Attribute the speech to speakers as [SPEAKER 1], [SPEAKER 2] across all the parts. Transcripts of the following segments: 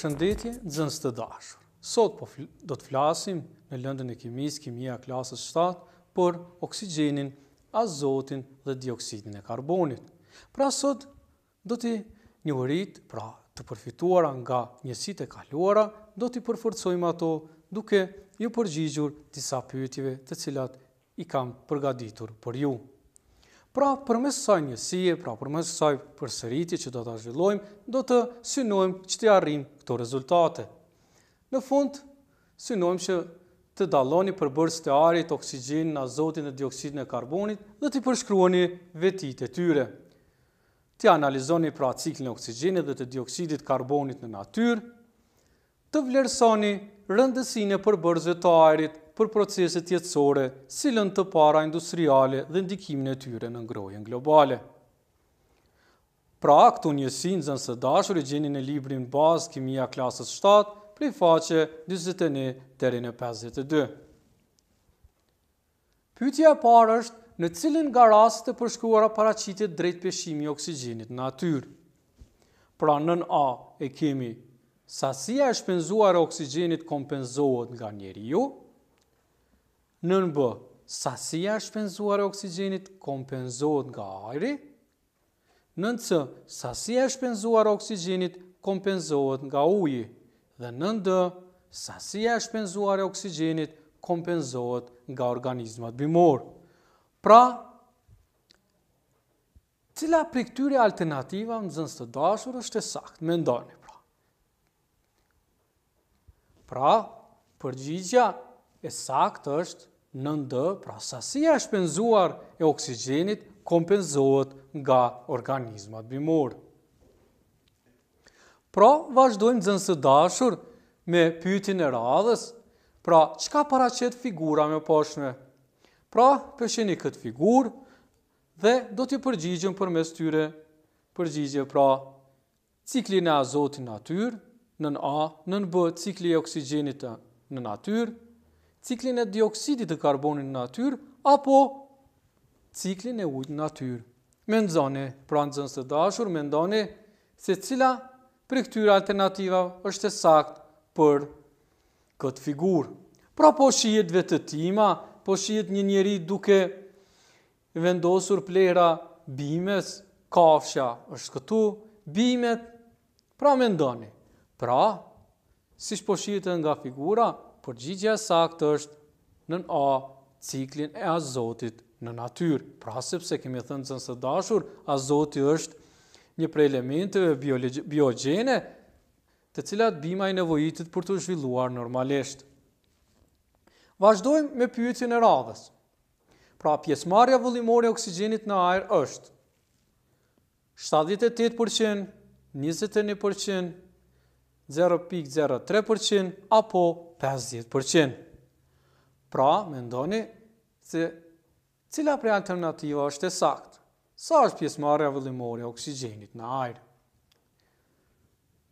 [SPEAKER 1] përshëndetje nxënës të dashur. Sot po do të flasim në lëndën e kimisë, kimia klasës 7 për oksigjenin, azotin dhe dioksidin e karbonit. Pra sot do të rritë, pra të përfituara nga njësitë e kaluara, do të përforcojmë ato duke ju përgjigjur disa pyetjeve të cilat i kam përgatitur për ju. Pra, për saj njësie, pra për saj përsëritje që do të zhvillojmë, do të synojmë që të jarrim këto rezultate. Në fund, synojmë që të daloni përbërës të arit, oksigen, azotin dhe dioksidin e karbonit dhe të përshkruoni vetit e tyre. Të analizoni pra ciklin e oksigenit dhe të dioksidit karbonit në natyr, të vlerësoni rëndësine përbërës të arit për proceset jetësore, silën të para industriale dhe ndikimin e tyre në ngrojen globale. Pra, këtu njësin zënë së dashur e gjeni e librin bazë kimia klasës 7, prej faqe 21-52. Pytja parë është në cilin nga rast të përshkuara paraqitet drejt peshimi oksigenit në atyrë. Pra, nën A e kemi sasia e shpenzuar e oksigenit kompenzohet nga njeri ju, Nën B, sasia e shpenzuar e oksigjenit kompenzohet nga ajri. Nën C, sasia e shpenzuar e oksigjenit kompenzohet nga uji. Dhe në D, sasia e shpenzuar e oksigjenit kompenzohet nga organizmat bimor. Pra, cila për këtyre alternativa më zënës të dashur është e sakt, me ndani. Pra. pra, përgjigja e sakt është në ndë, pra sasia e shpenzuar e oksigenit kompenzohet nga organizmat bimor. Pra, vazhdojmë zënë së dashur me pytin e radhës, pra, qka para qëtë figura me poshme? Pra, përsheni këtë figur dhe do të përgjigjëm për mes tyre përgjigje, pra, cikli në azotin natyrë, nën A, nën B, cikli e oksigenit në natyrë, ciklin e dioksidit të karbonin në natyr, apo ciklin e ujtë në natyr. Me nëzane, pra nëzënës të dashur, me se cila për këtyre alternativa është e sakt për këtë figurë. Pra po shijet vetëtima, po shijet një njeri duke vendosur plera bimes, kafsha është këtu, bimet, pra me Pra, si shpo shijet nga figura, përgjigja sakt është nën A, ciklin e azotit në natyrë. Pra sepse kemi thënë zënë së dashur, azoti është një prej elementeve të cilat bima i nevojitit për të zhvilluar normalisht. Vazhdojmë me pyytin e radhës. Pra pjesmarja vëllimore e oksigenit në ajer është 78%, 21%, 0.03% apo 50%. Pra, me ndoni, që cila prej alternativa është e saktë? Sa është pjesë marja vëllimore e oksigenit në ajrë?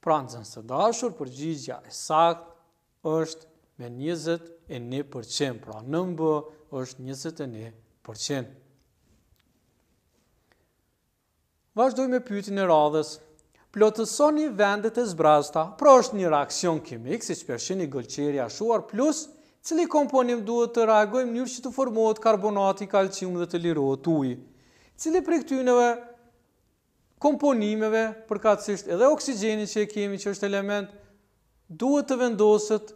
[SPEAKER 1] Pra, në zënë së dashur, përgjigja e saktë është me 21%. Pra, në mbë është 21%. Vazhdoj me pyetjen e radhës, plotësoni vendet e zbrazta, pra është një reakcion kimik, si që përshin i gëlqeri ashuar, plus cili komponim duhet të reagojmë njërë që të formohet karbonati, kalcium dhe të lirohet uj. Cili për këtyneve komponimeve përkatsisht edhe oksigeni që e kemi që është element, duhet të vendoset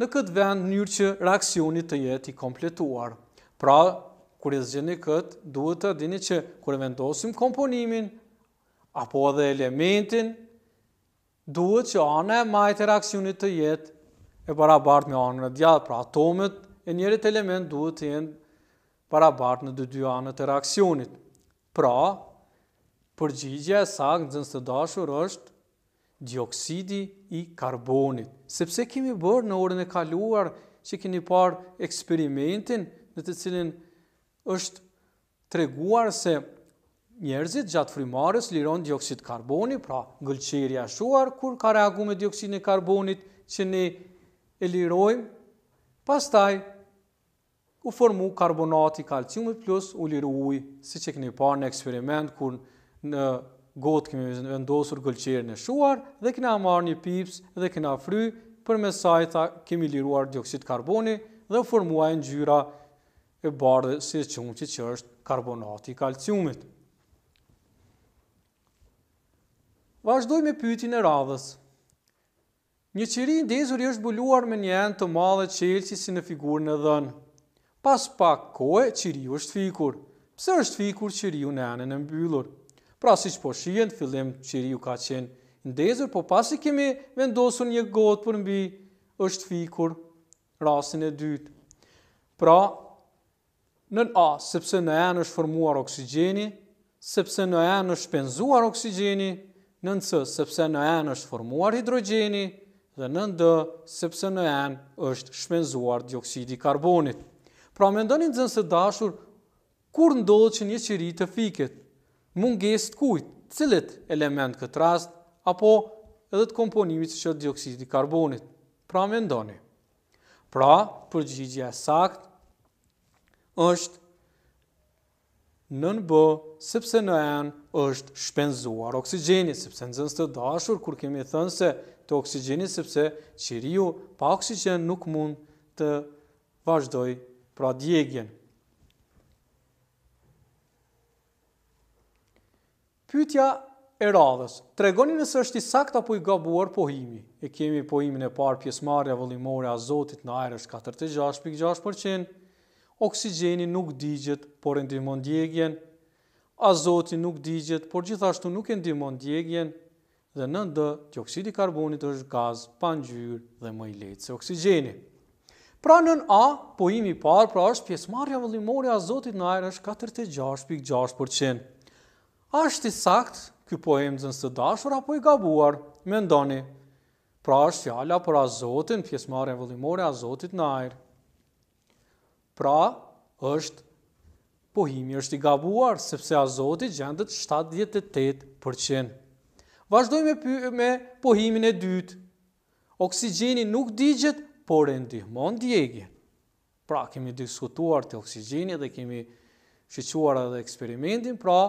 [SPEAKER 1] në këtë vend njërë që reakcionit të jetë i kompletuar. Pra, kërë e zgjeni këtë, duhet të dini që kërë vendosim komponimin, apo edhe elementin, duhet që anë e majtë e reakcionit të jetë e barabart me anën e djallë. Pra atomet e njerit element duhet të jenë barabart në dy dy anët e reakcionit. Pra, përgjigje e sakë në zënës të dashur është dioksidi i karbonit. Sepse kemi bërë në orën e kaluar që keni parë eksperimentin në të cilin është treguar se njerëzit gjatë frimarës liron dioksit karboni, pra gëlqeria a shuar, kur ka reagu me dioksit e karbonit që ne e lirojmë, pastaj u formu karbonati kalciumit plus u liru uj, si që këni parë në eksperiment, kur në gotë kemi vendosur gëlqiri në shuar, dhe këna marë një pips dhe këna fry, për me sajta kemi liruar dioksit karboni dhe u formuaj në gjyra e bardhe si që që është karbonati kalciumit. Vazhdoj me pyetjen e radhës. Një qiri i ndezur i është buluar me një enë të madhe qelqi si në figurën e dhënë. Pas pak kohë, qiriu u është fikur. Pse është fikur qiriu u në anën e mbyllur? Pra si që po shien, fillim qiriu u ka qenë ndezur, po pas i kemi vendosur një gotë për mbi, është fikur rasin e dytë. Pra, në A, sepse në enë është formuar oksigeni, sepse në enë është penzuar oksigeni, në nësë, sepse në enë është formuar hidrogeni, dhe në ndë, sepse në enë është shmenzuar dioksidi karbonit. Pra, mendoni ndoni të se dashur, kur ndodhë që një qëri të fiket, mund gjesë të kujtë, cilit element këtë rast, apo edhe të komponimit që qëtë dioksidi karbonit. Pra, mendoni. ndoni. Pra, përgjigja e sakt, është nën bë, sepse në enë është shpenzuar oksigeni, sepse në zënës të dashur, kur kemi thënë se të oksigeni, sepse qiriu pa oksigen nuk mund të vazhdoj pra djegjen. Pytja e radhës, tregoni nësë është i sakta apo i gabuar pohimi. E kemi pohimin e parë pjesmarja vëllimore a Zotit në ajrë është 46.6%, oksigjeni nuk digjet, por e ndimon djegjen, azoti nuk digjet, por gjithashtu nuk e ndimon djegjen, dhe në ndë, të oksidi karbonit është gaz, pangjyr dhe më i lejtë se oksigjeni. Pra në A, po imi parë, pra është pjesmarja vëllimore vëllimore azotit në ajrë është 46.6%. është i saktë, kjo po e më së dashur, apo i gabuar, me ndoni. Pra është fjalla për azotin, pjesë marja vëllimore azotit në ajrë. Pra, është pohimi është i gabuar, sepse a Zoti gjendet 78%. Vazhdojmë me, me pohimin e dytë. Oksigjeni nuk digjet, por e ndihmon djegje. Pra, kemi diskutuar të oksigjeni dhe kemi shqyquar edhe eksperimentin, pra,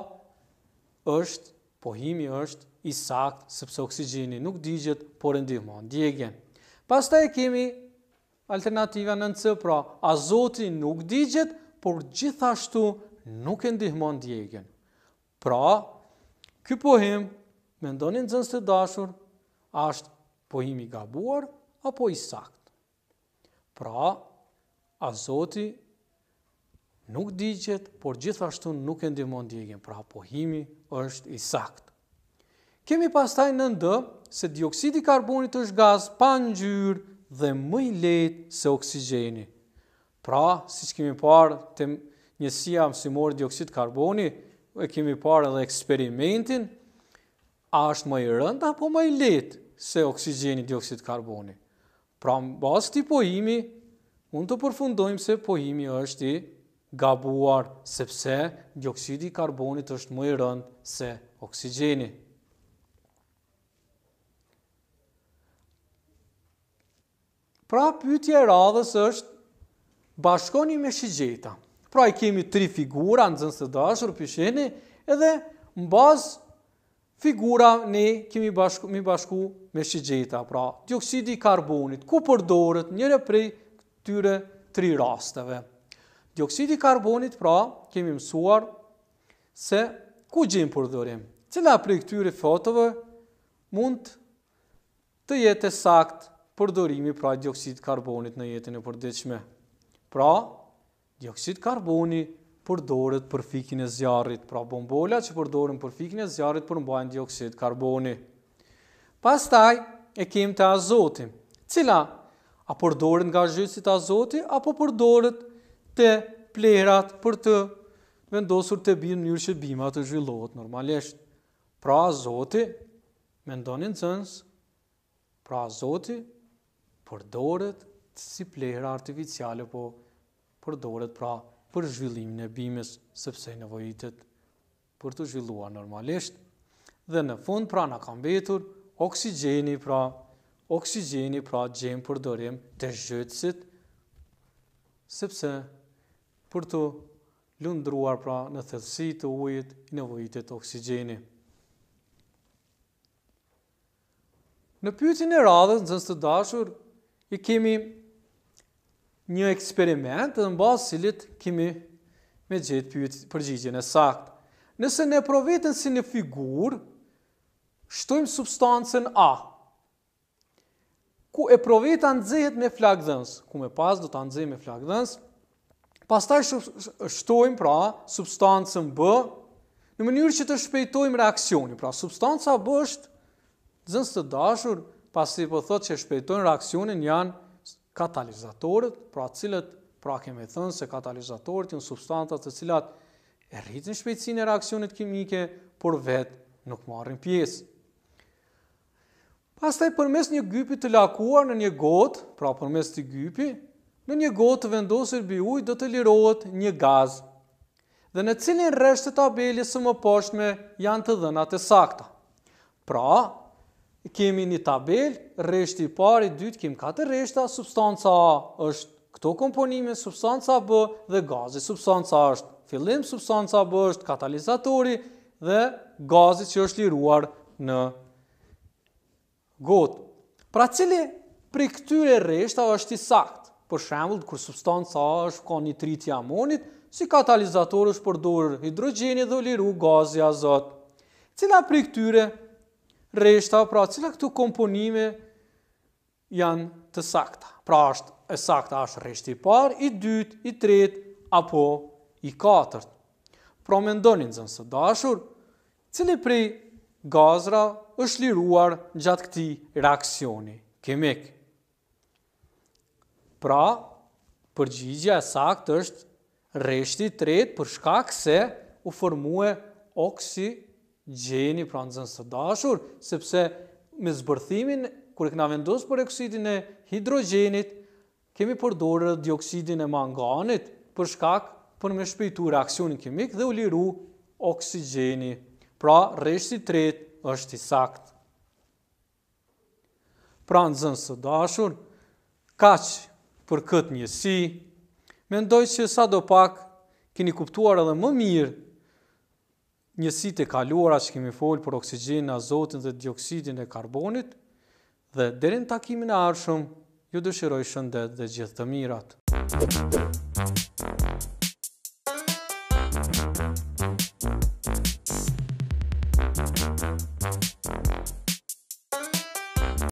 [SPEAKER 1] është, pohimi është i sakt, sepse oksigjeni nuk digjet, por e ndihmon djegjen. Pasta e kemi alternativa në nëcë, pra a zoti nuk digjet, por gjithashtu nuk e ndihmon djegjen. Pra, kë pohim, me ndonin zënës të dashur, ashtë pohim i gabuar, apo i sakt. Pra, a zoti nuk digjet, por gjithashtu nuk e ndihmon djegjen, pra pohimi është i sakt. Kemi pastaj në ndë, se dioksidi karbonit është gaz pa në gjyrë, dhe më i lehtë se oksigjeni. Pra, siç kemi parë te njësia mësimore dioksid karboni, e kemi parë edhe eksperimentin, a është më i rënd apo më i lehtë se oksigjeni dioksid karboni? Pra, bazë ti pohimi, unë të përfundojmë se pohimi është i gabuar, sepse dioksidi karbonit është më i rëndë se oksigeni. Pra pyetja e radhës është bashkoni me shigjeta. Pra i kemi tri figura në zënë së dashur, pysheni, edhe në bazë figura ne kemi bashku, me, bashku me shigjeta. Pra, dioksidi i karbonit, ku përdoret njëre prej këtyre tri rasteve. Dioksidi i karbonit, pra, kemi mësuar se ku gjenë përdorim. Cila prej këtyre fotove mund të jetë sakt përdorimi pra dioksid karbonit në jetën e përdeqme. Pra, dioksid karboni përdoret për fikin e zjarit, pra bombola që përdoren për fikin e zjarit përmbajnë dioksid karboni. Pastaj, e kem të azotin, cila a përdoret nga gjysit azoti, apo përdoret të plerat për të vendosur të bimë në njërë që bima të zhvillohet normalisht. Pra azoti, me ndonin të nësë, pra azoti, përdoret si plehra artificiale, po përdoret pra për zhvillimin e bimës, sepse nevojitet për të zhvilluar normalisht. Dhe në fund pra na kam vetur, oksigeni pra, oksigeni pra gjenë përdorim të zhëtësit, sepse për të lundruar pra në thelsi të ujit nevojitet oksigeni. Në pyetjen e radhës, nëse të dashur, i kemi një eksperiment dhe në basë cilit kemi me gjithë përgjigjën e sakt. Nëse ne provetën si në figur, shtojmë substancën A, ku e provetë anë me flakë ku me pas do të anë me flakë dhënës, pas taj shtojmë pra substancën B, në mënyrë që të shpejtojmë reakcioni, pra substanca B është zënës të dashur, pasi po thot që shpejtojnë reakcionin janë katalizatorët, pra cilët, pra kemi thënë se katalizatorët janë substanta të cilat e rritin shpejtësin e reakcionit kimike, por vetë nuk marrin pjesë. Pastaj përmes një gypi të lakuar në një gotë, pra përmes të gypi, në një gotë të vendosur bi ujë do të lirohet një gaz. Dhe në cilin rresht të tabelës së më poshtme janë të dhënat e sakta. Pra, kemi një tabel, reshti pari, dytë, kemi katër reshta, substanca A është këto komponime, substanca B dhe gazi. Substanca A është fillim, substanca B është katalizatori dhe gazi që është liruar në gotë. Pra cili për këtyre reshta është i sakt? Për shembul, kër substanca A është ka një triti amonit, si katalizator është përdorë hidrogeni dhe liru gazi azot. Cila për këtyre reshta? reshta, pra cila këtu komponime janë të sakta. Pra është e sakta është reshti i parë, i dytë, i tretë, apo i katërt. Pra më ndonin zënë së dashur, cili prej gazra është liruar gjatë këti reakcioni kemik. Pra, përgjigja e sakt është reshti i tretë për shkak se u formue oksi gjeni pra në së dashur, sepse me zbërthimin, kër e këna vendosë për eksidin e hidrogenit, kemi përdore dioksidin e manganit, për shkak për me shpejtu reakcionin kemik dhe u liru oksigeni. Pra, reshti tret është i sakt. Pra në zënë së dashur, kaqë për këtë njësi, me ndojë që sa do pak, Keni kuptuar edhe më mirë Njësit të kaluara që kemi folë për oksigen, azotin dhe dioksidin e karbonit dhe derin takimin e arshëm, ju dëshiroj shëndet dhe gjithë të mirat.